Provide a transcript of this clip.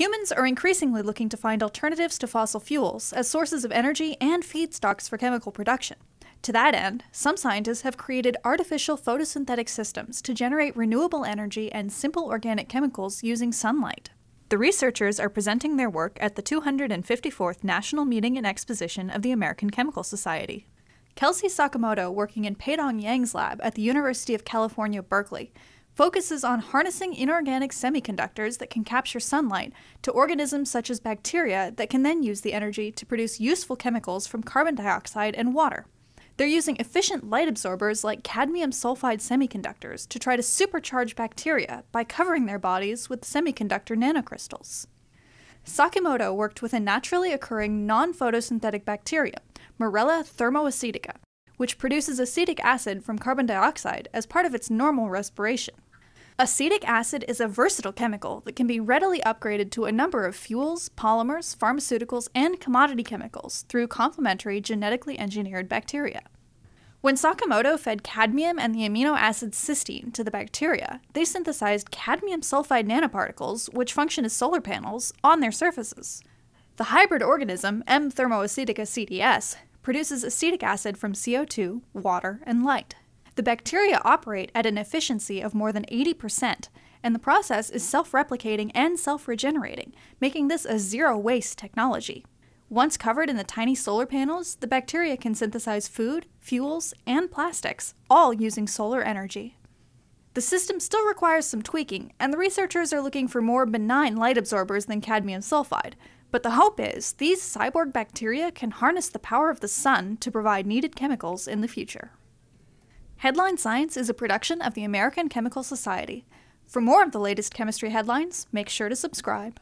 Humans are increasingly looking to find alternatives to fossil fuels as sources of energy and feedstocks for chemical production. To that end, some scientists have created artificial photosynthetic systems to generate renewable energy and simple organic chemicals using sunlight. The researchers are presenting their work at the 254th National Meeting and Exposition of the American Chemical Society. Kelsey Sakamoto, working in Peidong Yang's lab at the University of California, Berkeley, focuses on harnessing inorganic semiconductors that can capture sunlight to organisms such as bacteria that can then use the energy to produce useful chemicals from carbon dioxide and water. They're using efficient light absorbers like cadmium sulfide semiconductors to try to supercharge bacteria by covering their bodies with semiconductor nanocrystals. Sakimoto worked with a naturally occurring non photosynthetic bacteria, Morella thermoacetica, which produces acetic acid from carbon dioxide as part of its normal respiration. Acetic acid is a versatile chemical that can be readily upgraded to a number of fuels, polymers, pharmaceuticals, and commodity chemicals through complementary genetically engineered bacteria. When Sakamoto fed cadmium and the amino acid cysteine to the bacteria, they synthesized cadmium sulfide nanoparticles, which function as solar panels, on their surfaces. The hybrid organism, M. thermoacetica CDS, produces acetic acid from CO2, water, and light. The bacteria operate at an efficiency of more than 80%, and the process is self replicating and self regenerating, making this a zero waste technology. Once covered in the tiny solar panels, the bacteria can synthesize food, fuels, and plastics, all using solar energy. The system still requires some tweaking, and the researchers are looking for more benign light absorbers than cadmium sulfide. But the hope is these cyborg bacteria can harness the power of the sun to provide needed chemicals in the future. Headline Science is a production of the American Chemical Society. For more of the latest chemistry headlines, make sure to subscribe.